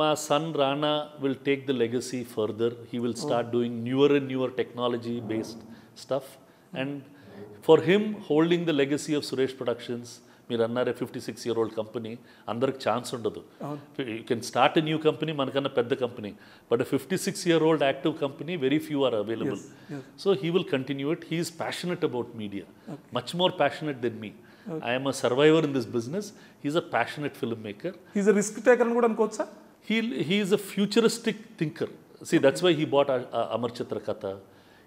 my son Rana will take the legacy further. He will start oh. doing newer and newer technology based stuff. And for him, holding the legacy of Suresh Productions, we run a 56 year old company, under chance. Mm. You can start a new company, Manakana pet the company. But a 56 year old active company, very few are available. So he will continue it. He is passionate about media, much more passionate than me. I am a survivor in this business. He is a passionate filmmaker. He is a risk taker, sir? he, he a futuristic thinker see that's why he he bought Amarchitra Katha.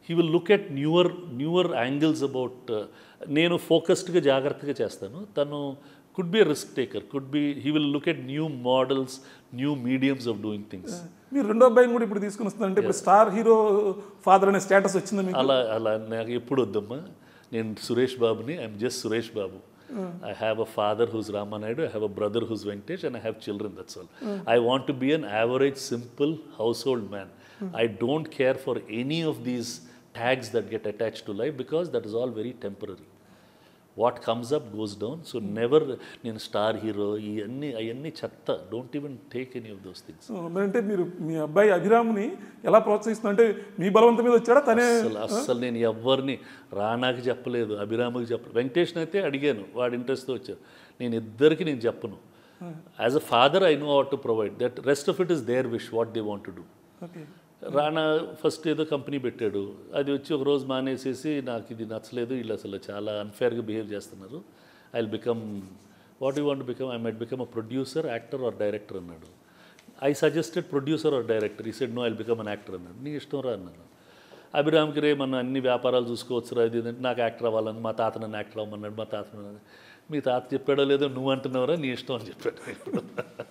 He will look at newer newer angles about నేను ఫోకస్డ్గా జాగ్రత్తగా చేస్తాను తను could be risk taker could be he will look at new models new mediums of doing things మీరు రెండో అబ్బాయిని కూడా ఇప్పుడు తీసుకుని వస్తుందంటే ఇప్పుడు స్టార్ హీరో ఫాదర్ అనే స్టేటస్ వచ్చిందని అలా అలా నాకు ఎప్పుడు వద్దమ్మా నేను సురేష్ బాబుని I'm just Suresh Babu Mm. I have a father who's Ramanaidu, I have a brother who's Venkatesh, and I have children, that's all. Mm. I want to be an average, simple household man. Mm. I don't care for any of these tags that get attached to life because that is all very temporary. What comes up goes down so never నేను star hero ఇవన్నీ అవన్నీ చెత్త don't even take any of those things అంటే మీరు మీ అబ్బాయి అభిరామ్ని ఎలా ప్రోత్సహిస్తున్నా అంటే మీ బలవంతం మీద వచ్చాడా తనే అసలు నేను ఎవరిని రానాకి చెప్పలేదు అభిరామ్కి చెప్పలేదు వెంకటేష్ని అయితే అడిగాను వాడి ఇంట్రెస్ట్తో వచ్చారు నేను ఇద్దరికి నేను చెప్పను as a father I know what to provide that rest of it is their wish what they want to do Rana first ఏదో కంపెనీ పెట్టాడు అది వచ్చి ఒక రోజు మానేసేసి నాకు ఇది నచ్చలేదు వీళ్ళు అసలు చాలా అన్ఫేర్గా బిహేవ్ చేస్తున్నారు I will become what you want become I met become a producer actor or director అన్నాడు I suggested producer or director he said no I become an actor అన్నాడు నీ ఇష్టం రా అన్నాను అభిరామ్కి రే మన అన్ని వ్యాపారాలు చూసుకోవచ్చు రా ఇది నాకు యాక్టర్ అవ్వాలని మా తాత నన్ను యాక్టర్ అవ్వమన్నాడు మా తాత మీ తాత చెప్పాడో లేదో నువ్వు అంటున్నావరా నీ ఇష్టం అని చెప్పాడు